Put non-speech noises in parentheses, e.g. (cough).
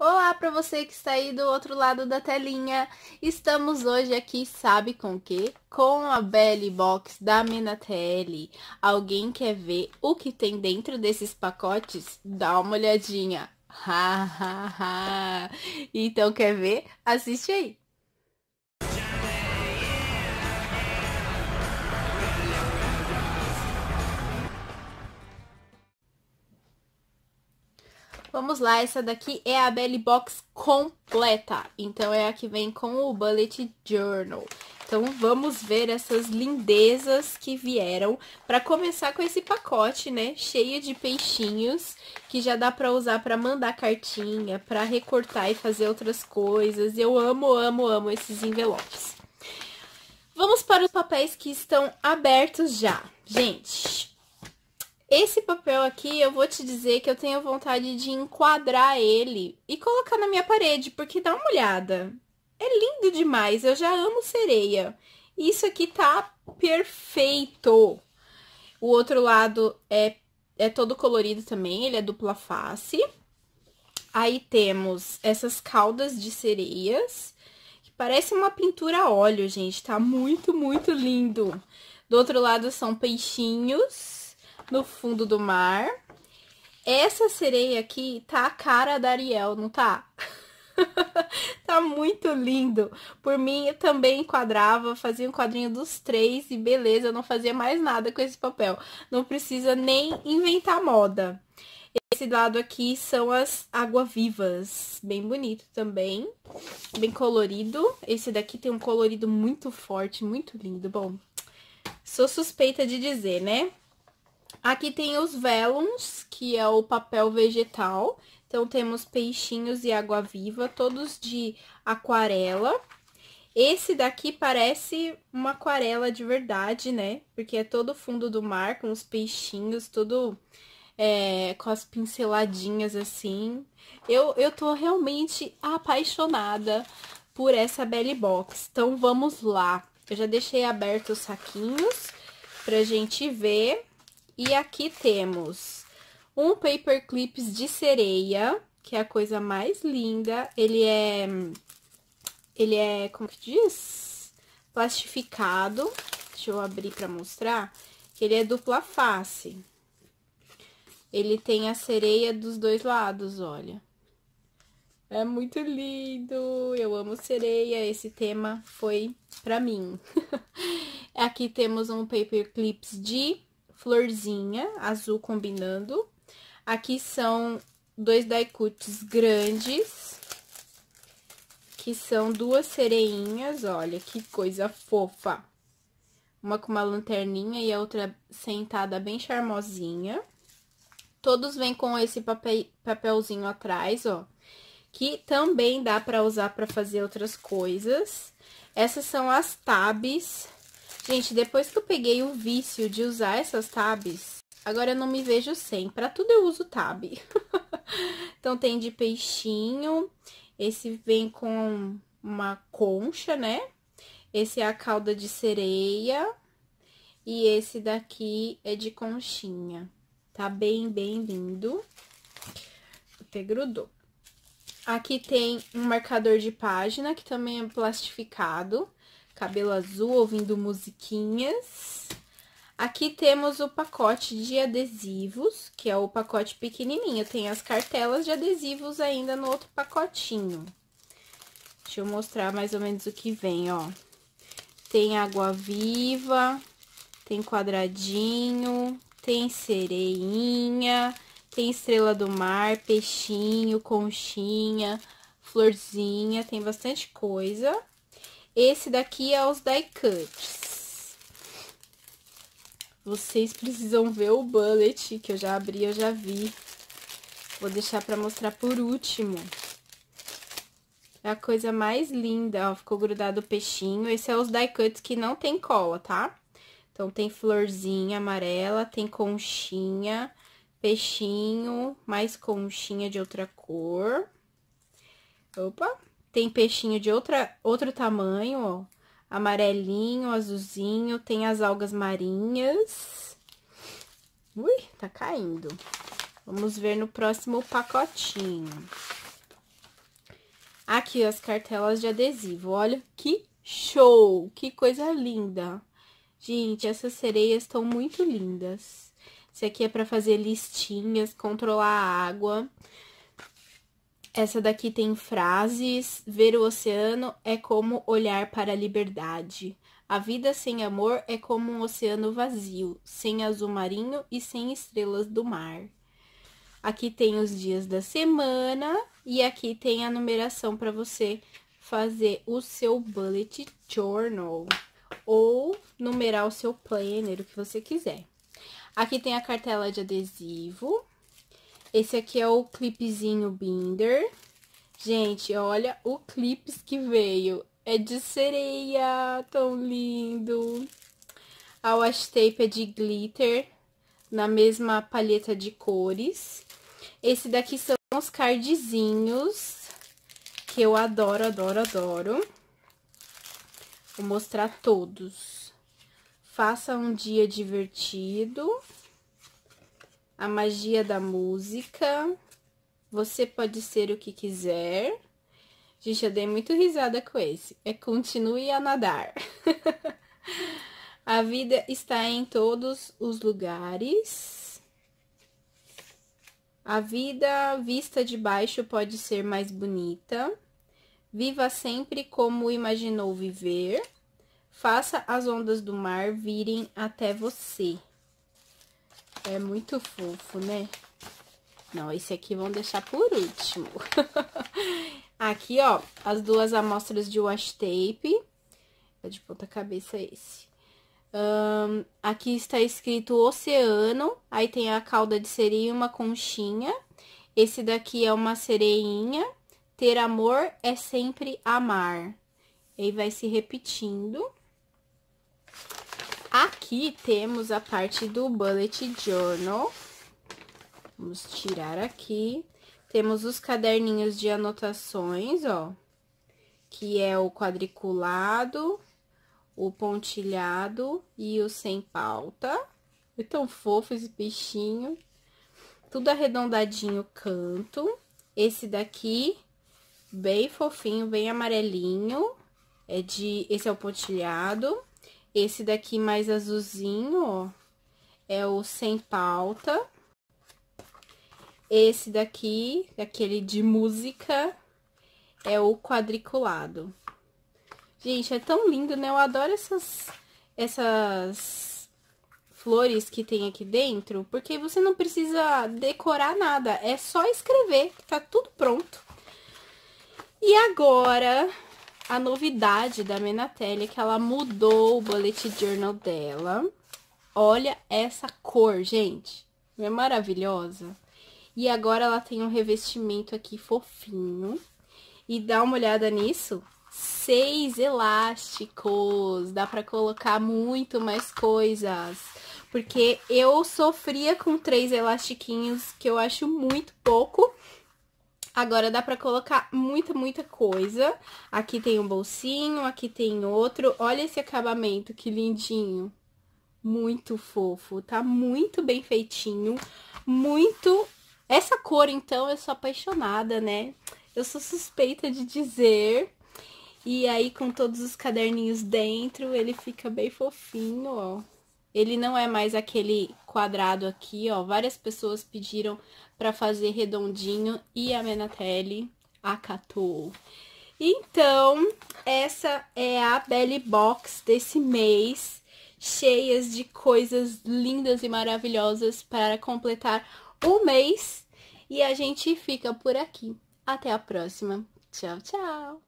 Olá para você que está aí do outro lado da telinha. Estamos hoje aqui, sabe com o quê? Com a Belly Box da Menatel. Alguém quer ver o que tem dentro desses pacotes? Dá uma olhadinha. Ha, ha, ha. Então quer ver? Assiste aí. Vamos lá, essa daqui é a Belly Box completa. Então, é a que vem com o Bullet Journal. Então, vamos ver essas lindezas que vieram. para começar com esse pacote, né? Cheio de peixinhos, que já dá para usar para mandar cartinha, para recortar e fazer outras coisas. Eu amo, amo, amo esses envelopes. Vamos para os papéis que estão abertos já. Gente, esse papel aqui, eu vou te dizer que eu tenho vontade de enquadrar ele e colocar na minha parede, porque dá uma olhada. É lindo demais, eu já amo sereia. Isso aqui tá perfeito. O outro lado é, é todo colorido também, ele é dupla face. Aí temos essas caudas de sereias, que parece uma pintura a óleo, gente. Tá muito, muito lindo. Do outro lado são peixinhos no fundo do mar. Essa sereia aqui tá a cara da Ariel, não tá? (laughs) tá muito lindo. Por mim, eu também enquadrava, fazia um quadrinho dos três e beleza, eu não fazia mais nada com esse papel. Não precisa nem inventar moda. Esse lado aqui são as água-vivas, bem bonito também, bem colorido. Esse daqui tem um colorido muito forte, muito lindo. Bom, sou suspeita de dizer, né? Aqui tem os vellums, que é o papel vegetal. Então, temos peixinhos e água-viva, todos de aquarela. Esse daqui parece uma aquarela de verdade, né? Porque é todo fundo do mar, com os peixinhos, tudo é, com as pinceladinhas assim. Eu, eu tô realmente apaixonada por essa Belly Box. Então, vamos lá. Eu já deixei aberto os saquinhos pra gente ver. E aqui temos um paper clips de sereia, que é a coisa mais linda. Ele é... Ele é, como que diz? Plastificado. Deixa eu abrir para mostrar. Ele é dupla face. Ele tem a sereia dos dois lados, olha. É muito lindo, eu amo sereia, esse tema foi pra mim. (laughs) Aqui temos um paper clips de florzinha, azul combinando. Aqui são dois daikuts grandes, que são duas sereinhas, olha que coisa fofa. Uma com uma lanterninha e a outra sentada bem charmosinha. Todos vêm com esse papelzinho atrás, ó, que também dá para usar para fazer outras coisas. Essas são as tabs Gente, depois que eu peguei o vício de usar essas tabs, agora eu não me vejo sem. Pra tudo eu uso tab. (laughs) então, tem de peixinho. Esse vem com uma concha, né? Esse é a cauda de sereia. E esse daqui é de conchinha. Tá bem, bem lindo. Até grudou. Aqui tem um marcador de página, que também é plastificado cabelo azul, ouvindo musiquinhas. Aqui temos o pacote de adesivos, que é o pacote pequenininho. Tem as cartelas de adesivos ainda no outro pacotinho. Deixa eu mostrar mais ou menos o que vem, ó. Tem água viva, tem quadradinho, tem sereinha, tem estrela do mar, peixinho, conchinha, florzinha, tem bastante coisa. Esse daqui é os die cuts. Vocês precisam ver o bullet, que eu já abri, eu já vi. Vou deixar para mostrar por último. É a coisa mais linda, ó, ficou grudado o peixinho. Esse é os die cuts que não tem cola, tá? Então, tem florzinha amarela, tem conchinha, peixinho, mais conchinha de outra cor. Opa! Tem peixinho de outra, outro tamanho, ó. Amarelinho, azulzinho. Tem as algas marinhas. Ui, tá caindo. Vamos ver no próximo pacotinho. Aqui as cartelas de adesivo. Olha que show! Que coisa linda! Gente, essas sereias estão muito lindas. Isso aqui é para fazer listinhas, controlar a água. Essa daqui tem frases. Ver o oceano é como olhar para a liberdade. A vida sem amor é como um oceano vazio, sem azul marinho e sem estrelas do mar. Aqui tem os dias da semana e aqui tem a numeração para você fazer o seu bullet journal ou numerar o seu planner, o que você quiser. Aqui tem a cartela de adesivo esse aqui é o clipezinho binder. Gente, olha o clipes que veio. É de sereia, tão lindo. A wash tape é de glitter, na mesma palheta de cores. Esse daqui são os cardzinhos, que eu adoro, adoro, adoro. Vou mostrar todos. Faça um dia divertido a magia da música, você pode ser o que quiser. Gente, eu dei muito risada com esse. É continue a nadar. (laughs) a vida está em todos os lugares. A vida vista de baixo pode ser mais bonita. Viva sempre como imaginou viver. Faça as ondas do mar virem até você. É muito fofo, né? Não, esse aqui vão deixar por último. (laughs) aqui, ó, as duas amostras de wash tape. É de ponta cabeça esse. Um, aqui está escrito oceano, aí tem a cauda de sereia e uma conchinha. Esse daqui é uma sereinha. Ter amor é sempre amar. E aí vai se repetindo aqui temos a parte do bullet journal. Vamos tirar aqui. Temos os caderninhos de anotações, ó. Que é o quadriculado, o pontilhado e o sem pauta. É tão fofo esse bichinho. Tudo arredondadinho canto. Esse daqui, bem fofinho, bem amarelinho. É de, esse é o pontilhado. Esse daqui mais azulzinho, ó, é o sem pauta. Esse daqui, aquele de música, é o quadriculado. Gente, é tão lindo, né? Eu adoro essas, essas flores que tem aqui dentro, porque você não precisa decorar nada, é só escrever, tá tudo pronto. E agora, a novidade da Menatelli é que ela mudou o bullet journal dela. Olha essa cor, gente. Não é maravilhosa? E agora ela tem um revestimento aqui fofinho. E dá uma olhada nisso. Seis elásticos. Dá pra colocar muito mais coisas. Porque eu sofria com três elastiquinhos, que eu acho muito pouco. Agora dá pra colocar muita, muita coisa. Aqui tem um bolsinho, aqui tem outro. Olha esse acabamento, que lindinho. Muito fofo, tá muito bem feitinho, muito... Essa cor, então, eu sou apaixonada, né? Eu sou suspeita de dizer. E aí, com todos os caderninhos dentro, ele fica bem fofinho, ó. Ele não é mais aquele quadrado aqui, ó. Várias pessoas pediram para fazer redondinho e a Menatelli acatou. Então, essa é a Belly Box desse mês, cheias de coisas lindas e maravilhosas para completar o mês. E a gente fica por aqui. Até a próxima. Tchau, tchau!